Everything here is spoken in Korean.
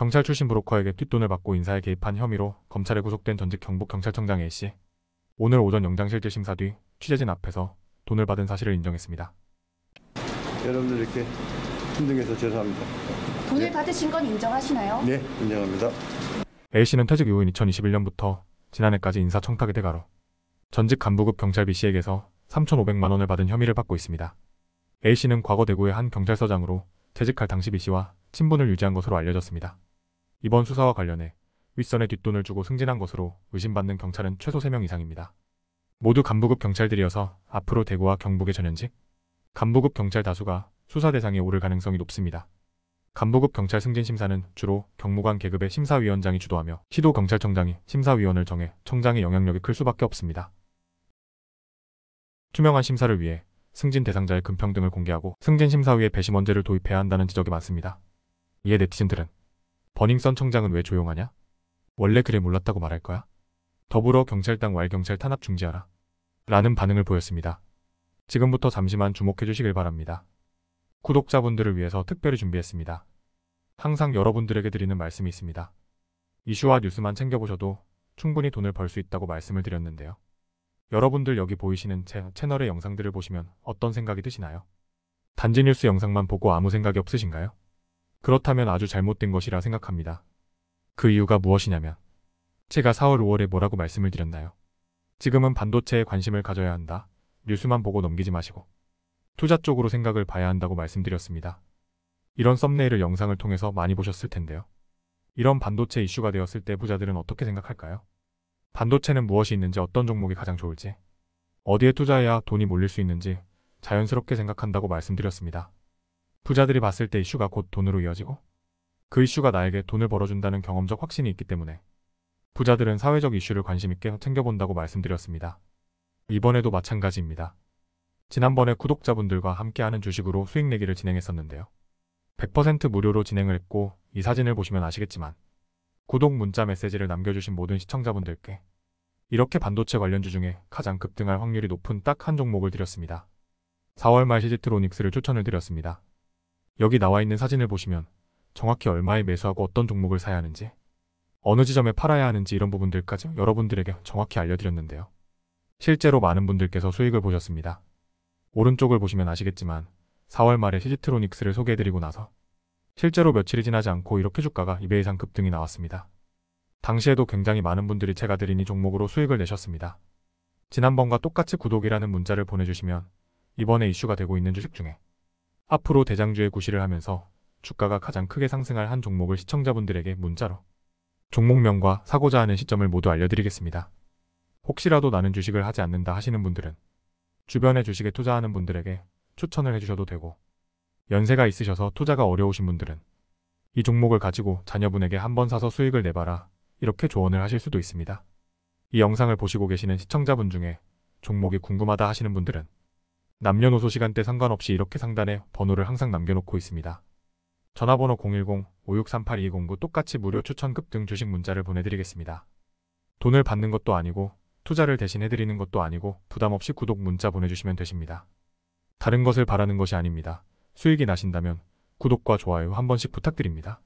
경찰 출신 브로커에게 뒷돈을 받고 인사에 개입한 혐의로 검찰에 구속된 전직 경북 경찰청장 A씨. 오늘 오전 영장실질 심사 뒤 취재진 앞에서 돈을 받은 사실을 인정했습니다. 여러분들 이렇게 힘들게서 죄송합니다. 돈을 네. 받으신 건 인정하시나요? 네, 인정합니다. A씨는 퇴직 이후인 2021년부터 지난해까지 인사청탁의 대가로 전직 간부급 경찰 B씨에게서 3,500만 원을 받은 혐의를 받고 있습니다. A씨는 과거 대구의 한 경찰서장으로 퇴직할 당시 B씨와 친분을 유지한 것으로 알려졌습니다. 이번 수사와 관련해 윗선에 뒷돈을 주고 승진한 것으로 의심받는 경찰은 최소 3명 이상입니다. 모두 간부급 경찰들이어서 앞으로 대구와 경북의 전현직, 간부급 경찰 다수가 수사 대상에 오를 가능성이 높습니다. 간부급 경찰 승진 심사는 주로 경무관 계급의 심사위원장이 주도하며 시도 경찰청장이 심사위원을 정해 청장의 영향력이 클 수밖에 없습니다. 투명한 심사를 위해 승진 대상자의 금평 등을 공개하고 승진 심사위에 배심원제를 도입해야 한다는 지적이 많습니다. 이에 네티즌들은 버닝썬 청장은 왜 조용하냐? 원래 그래 몰랐다고 말할 거야? 더불어 경찰당 왈경찰 탄압 중지하라. 라는 반응을 보였습니다. 지금부터 잠시만 주목해 주시길 바랍니다. 구독자분들을 위해서 특별히 준비했습니다. 항상 여러분들에게 드리는 말씀이 있습니다. 이슈와 뉴스만 챙겨보셔도 충분히 돈을 벌 수 있다고 말씀을 드렸는데요. 여러분들 여기 보이시는 제 채널의 영상들을 보시면 어떤 생각이 드시나요? 단지 뉴스 영상만 보고 아무 생각이 없으신가요? 그렇다면 아주 잘못된 것이라 생각합니다. 그 이유가 무엇이냐면 제가 4월 5월에 뭐라고 말씀을 드렸나요? 지금은 반도체에 관심을 가져야 한다. 뉴스만 보고 넘기지 마시고 투자 쪽으로 생각을 봐야 한다고 말씀드렸습니다. 이런 썸네일을 영상을 통해서 많이 보셨을 텐데요. 이런 반도체 이슈가 되었을 때 부자들은 어떻게 생각할까요? 반도체는 무엇이 있는지 어떤 종목이 가장 좋을지 어디에 투자해야 돈이 몰릴 수 있는지 자연스럽게 생각한다고 말씀드렸습니다. 부자들이 봤을 때 이슈가 곧 돈으로 이어지고 그 이슈가 나에게 돈을 벌어준다는 경험적 확신이 있기 때문에 부자들은 사회적 이슈를 관심있게 챙겨본다고 말씀드렸습니다. 이번에도 마찬가지입니다. 지난번에 구독자분들과 함께하는 주식으로 수익 내기를 진행했었는데요. 100% 무료로 진행을 했고 이 사진을 보시면 아시겠지만 구독 문자 메시지를 남겨주신 모든 시청자분들께 이렇게 반도체 관련주 중에 가장 급등할 확률이 높은 딱 한 종목을 드렸습니다. 4월 말 시지트로닉스를 추천을 드렸습니다. 여기 나와 있는 사진을 보시면 정확히 얼마에 매수하고 어떤 종목을 사야 하는지 어느 지점에 팔아야 하는지 이런 부분들까지 여러분들에게 정확히 알려드렸는데요. 실제로 많은 분들께서 수익을 보셨습니다. 오른쪽을 보시면 아시겠지만 4월 말에 시지트로닉스를 소개해드리고 나서 실제로 며칠이 지나지 않고 이렇게 주가가 2배 이상 급등이 나왔습니다. 당시에도 굉장히 많은 분들이 제가 드린 이 종목으로 수익을 내셨습니다. 지난번과 똑같이 구독이라는 문자를 보내주시면 이번에 이슈가 되고 있는 주식 중에 앞으로 대장주의 구시를 하면서 주가가 가장 크게 상승할 한 종목을 시청자분들에게 문자로 종목명과 사고자 하는 시점을 모두 알려드리겠습니다. 혹시라도 나는 주식을 하지 않는다 하시는 분들은 주변의 주식에 투자하는 분들에게 추천을 해주셔도 되고 연세가 있으셔서 투자가 어려우신 분들은 이 종목을 가지고 자녀분에게 한번 사서 수익을 내봐라 이렇게 조언을 하실 수도 있습니다. 이 영상을 보시고 계시는 시청자분 중에 종목이 궁금하다 하시는 분들은 남녀노소 시간대 상관없이 이렇게 상단에 번호를 항상 남겨놓고 있습니다. 전화번호 010-5638-209 똑같이 무료 추천급 등 주식 문자를 보내드리겠습니다. 돈을 받는 것도 아니고 투자를 대신 해드리는 것도 아니고 부담없이 구독 문자 보내주시면 되십니다. 다른 것을 바라는 것이 아닙니다. 수익이 나신다면 구독과 좋아요 한 번씩 부탁드립니다.